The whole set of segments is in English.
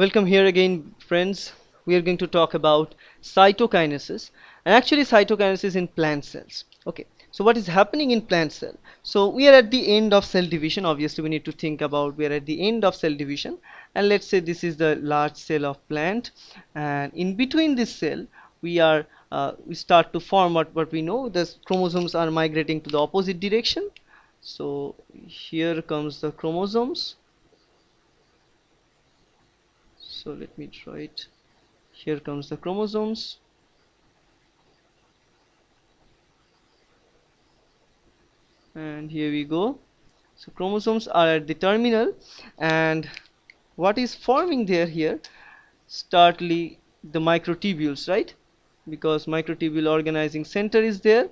welcome here again friends we are going to talk about cytokinesis and actually cytokinesis in plant cells okay so what is happening in plant cell so we are at the end of cell division obviously we need to think about we are at the end of cell division and let's say this is the large cell of plant and in between this cell we are uh, we start to form what, what we know the chromosomes are migrating to the opposite direction so here comes the chromosomes so let me try it here comes the chromosomes and here we go so chromosomes are at the terminal and what is forming there here startly the microtubules right because microtubule organizing center is there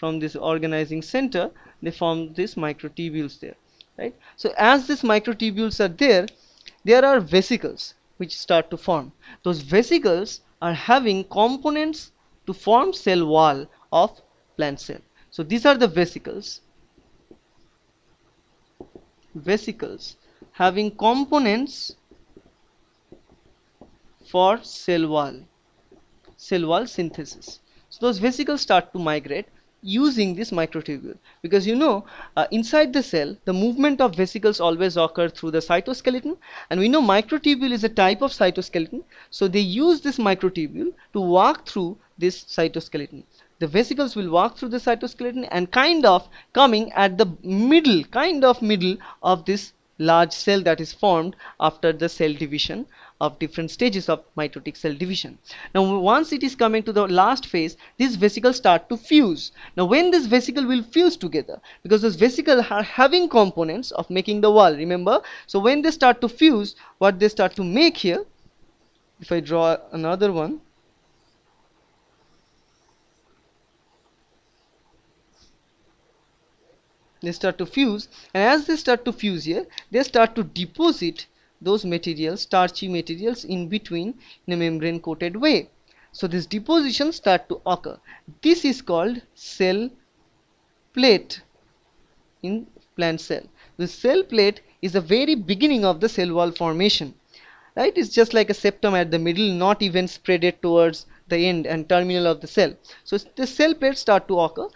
from this organizing center they form this microtubules there right so as these microtubules are there there are vesicles which start to form. Those vesicles are having components to form cell wall of plant cell. So these are the vesicles. Vesicles having components for cell wall cell wall synthesis so those vesicles start to migrate using this microtubule because you know uh, inside the cell the movement of vesicles always occur through the cytoskeleton and we know microtubule is a type of cytoskeleton so they use this microtubule to walk through this cytoskeleton the vesicles will walk through the cytoskeleton and kind of coming at the middle kind of middle of this large cell that is formed after the cell division of different stages of mitotic cell division. Now once it is coming to the last phase these vesicles start to fuse. Now when this vesicle will fuse together because this vesicle are having components of making the wall remember so when they start to fuse what they start to make here if I draw another one they start to fuse and as they start to fuse here they start to deposit those materials starchy materials in between in a membrane coated way so this deposition start to occur this is called cell plate in plant cell the cell plate is the very beginning of the cell wall formation right it's just like a septum at the middle not even spread it towards the end and terminal of the cell so the cell plates start to occur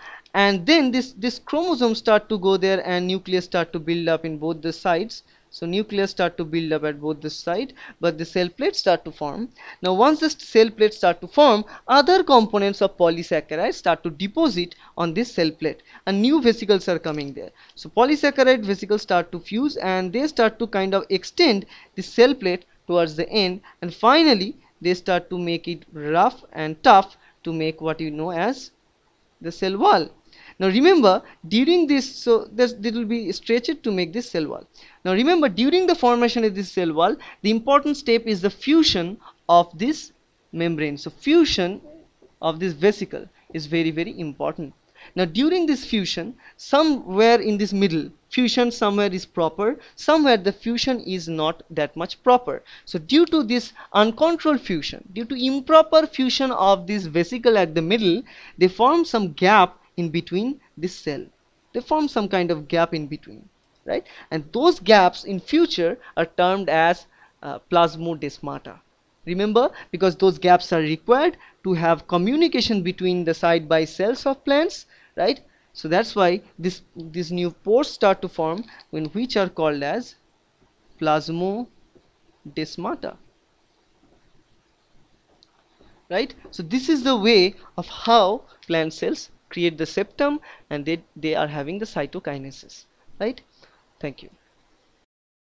and then this this chromosomes start to go there and nucleus start to build up in both the sides so nucleus start to build up at both this side but the cell plates start to form now once the cell plates start to form other components of polysaccharides start to deposit on this cell plate and new vesicles are coming there so polysaccharide vesicles start to fuse and they start to kind of extend the cell plate towards the end and finally they start to make it rough and tough to make what you know as the cell wall now remember during this so this it will be stretched to make this cell wall. Now remember during the formation of this cell wall the important step is the fusion of this membrane. So fusion of this vesicle is very very important. Now during this fusion somewhere in this middle fusion somewhere is proper somewhere the fusion is not that much proper. So due to this uncontrolled fusion due to improper fusion of this vesicle at the middle they form some gap in between this cell they form some kind of gap in between right and those gaps in future are termed as uh, plasmodesmata remember because those gaps are required to have communication between the side by cells of plants right so that's why this these new pores start to form when which are called as plasmodesmata right so this is the way of how plant cells create the septum and they, they are having the cytokinesis right thank you